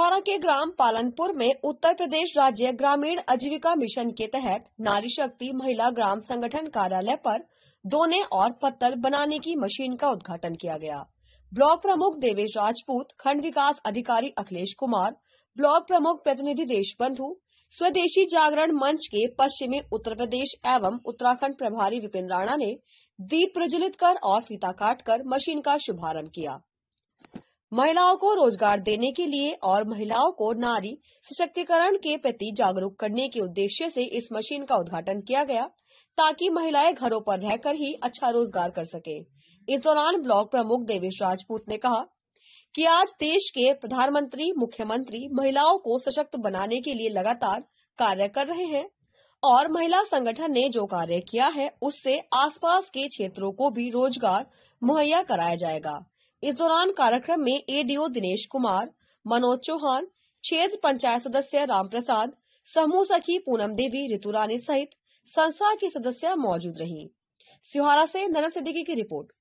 धौरा के ग्राम पालनपुर में उत्तर प्रदेश राज्य ग्रामीण आजीविका मिशन के तहत नारी शक्ति महिला ग्राम संगठन कार्यालय पर दोने और पत्तल बनाने की मशीन का उद्घाटन किया गया ब्लॉक प्रमुख देवेश राजपूत खंड विकास अधिकारी अखिलेश कुमार ब्लॉक प्रमुख प्रतिनिधि देशबंधु स्वदेशी जागरण मंच के पश्चिमी उत्तर प्रदेश एवं उत्तराखंड प्रभारी विपिन राणा ने दीप प्रज्वलित कर और फीता काट कर मशीन का शुभारंभ किया महिलाओं को रोजगार देने के लिए और महिलाओं को नारी सशक्तिकरण के प्रति जागरूक करने के उद्देश्य से इस मशीन का उद्घाटन किया गया ताकि महिलाएं घरों पर रहकर ही अच्छा रोजगार कर सके इस दौरान ब्लॉक प्रमुख देवेश राजपूत ने कहा कि आज देश के प्रधानमंत्री मुख्यमंत्री महिलाओं को सशक्त बनाने के लिए लगातार कार्य कर रहे हैं और महिला संगठन ने जो कार्य किया है उससे आसपास के क्षेत्रों को भी रोजगार मुहैया कराया जाएगा इस दौरान कार्यक्रम में एडीओ दिनेश कुमार मनोज चौहान क्षेत्र पंचायत सदस्य राम प्रसाद समूह सखी पूनम देवी ऋतु रानी सहित संस्था की सदस्य मौजूद रही सिहारा से नरम सिद्दीकी की रिपोर्ट